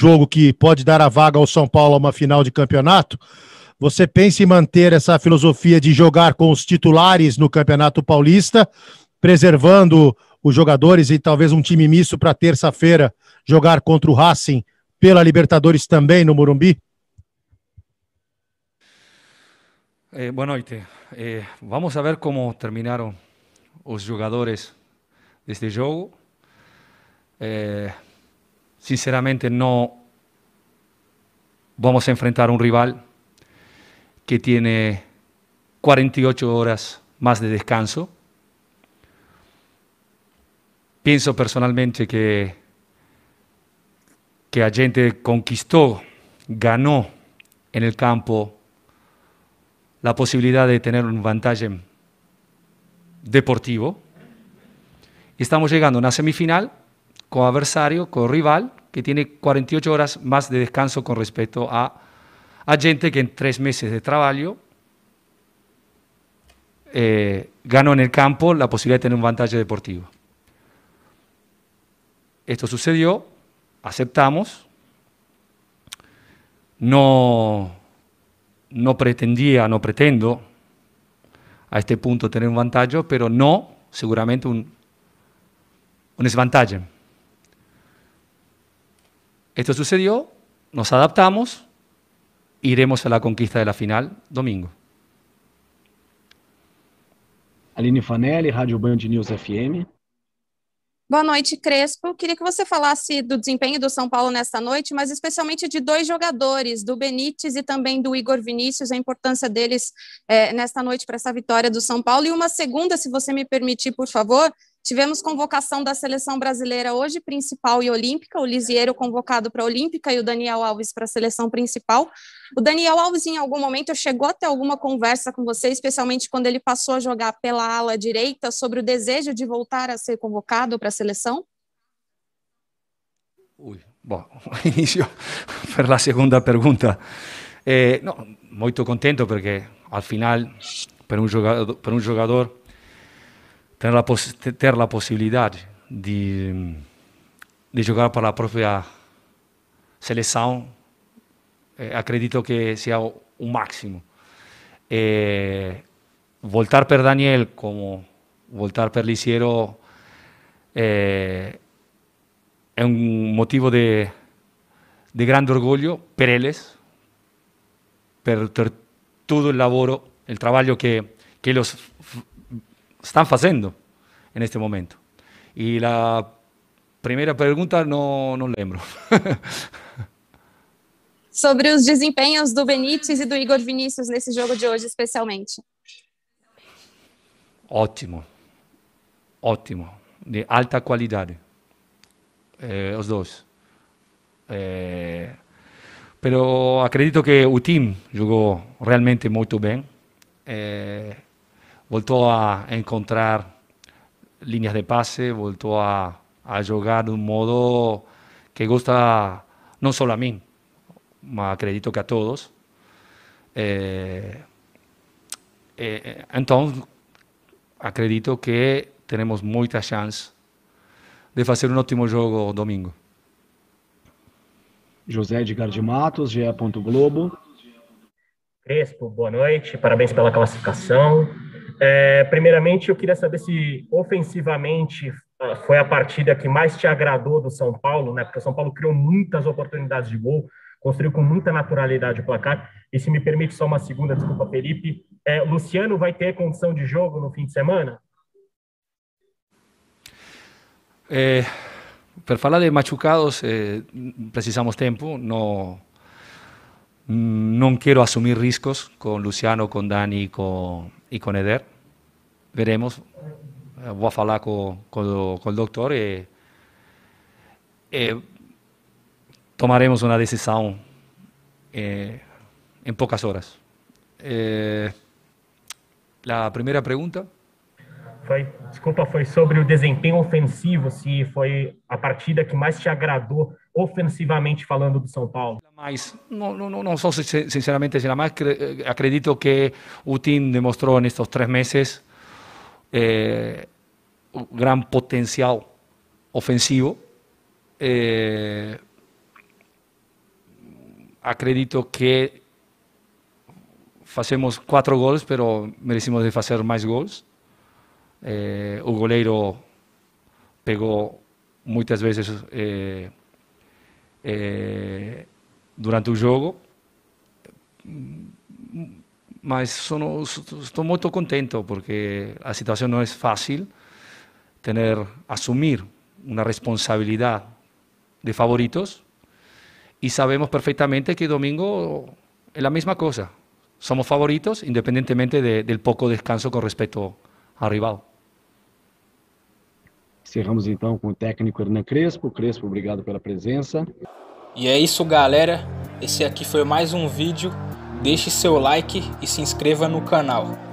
jogo que pode dar a vaga ao São Paulo a uma final de campeonato. Você pensa em manter essa filosofia de jogar com os titulares no Campeonato Paulista, preservando os jogadores e talvez um time misto para terça-feira jogar contra o Racing pela Libertadores também no Morumbi? Eh, boa noite. Eh, vamos a ver como terminaram os jogadores deste jogo. Eh, sinceramente no vamos a enfrentar a un rival que tiene 48 horas más de descanso. Pienso personalmente que, que gente conquistó, ganó en el campo la posibilidad de tener un vantage deportivo. Estamos llegando a una semifinal con adversario, con rival, que tiene 48 horas más de descanso con respecto a, gente que en tres meses de trabajo eh, ganó en el campo la posibilidad de tener un vantaje deportivo. Esto sucedió, aceptamos, no, no pretendía, no pretendo a este punto tener un vantaggio, pero no, seguramente un, un Esto sucedió, nos adaptamos, iremos a la conquista de la final domingo. Aline Fanelli, Rádio Band News FM. Boa noite, Crespo. Queria que você falasse do desempenho do São Paulo nesta noite, mas especialmente de dois jogadores, do Benítez e também do Igor Vinícius, a importância deles é, nesta noite para essa vitória do São Paulo. E uma segunda, se você me permitir, por favor, Tivemos convocação da seleção brasileira hoje, principal e olímpica, o Lisieiro convocado para a olímpica e o Daniel Alves para a seleção principal. O Daniel Alves, em algum momento, chegou até alguma conversa com você, especialmente quando ele passou a jogar pela ala direita, sobre o desejo de voltar a ser convocado para a seleção? Ui, bom, início para a segunda pergunta. Eh, no, contento porque, ao final para um jogador, para um jogador tener la, posibilidad de, de para la propia selección, eh, acredito que sea un máximo. Eh, voltar per Daniel como voltar per Lisiero eh, es un motivo de gran orgullo para ellos, por todo el trabajo que il lavoro ellos están fazendo, en este momento? Y la primeira pergunta não, não lembro. Sobre os desempenhos do Benítez e do Igor Vinícius nesse jogo de hoje, especialmente. Ótimo. Ótimo. De alta qualidade. Eh, os dois. Eh, pero acredito que o time jogou realmente muito bem. Eh, voltou a encontrar linhas de passe, voltou a, a jogar de um modo que gosta não só a mim, mas acredito que a todos. É, é, então, acredito que temos muita chance de fazer um ótimo jogo domingo. José Edgar de Matos, GE. Globo. Crespo, boa noite, parabéns pela classificação. É, primeiramente, eu queria saber se ofensivamente foi a partida que mais te agradou do São Paulo, né? Porque o São Paulo criou muitas oportunidades de gol, construiu com muita naturalidade o placar. E se me permite só uma segunda, desculpa, Felipe. É, Luciano vai ter condição de jogo no fim de semana? É, para falar de machucados, é, precisamos tempo. Não, mm, não quero assumir riscos com Luciano, com Dani e com Eder veremos. Eh, vou falar com, com, com o doutor e, e, eh, tomaremos uma decisão em eh, poucas horas. a primeira pergunta? Foi, desculpa, foi sobre o desempenho ofensivo, se foi a partida que mais te agradou ofensivamente falando do São Paulo. Mas não, não, não sou sinceramente, mas acredito que o time demonstrou nestes três meses eh, gran potencial ofensivo. Eh, acredito que fazemos quatro gols, pero merecemos de fazer mais gols. Eh, o goleiro pegou muitas vezes eh, eh, durante o jogo Mas estoy muy contento porque la situación no es fácil. Tener, asumir una responsabilidad de favoritos y sabemos perfectamente que domingo es la misma cosa. Somos favoritos independientemente del poco descanso con respecto al rival. Cerramos então com o técnico Hernan Crespo. Crespo, obrigado pela presença. E é isso, galera. Esse aqui foi mais um vídeo Deixe seu like e se inscreva no canal.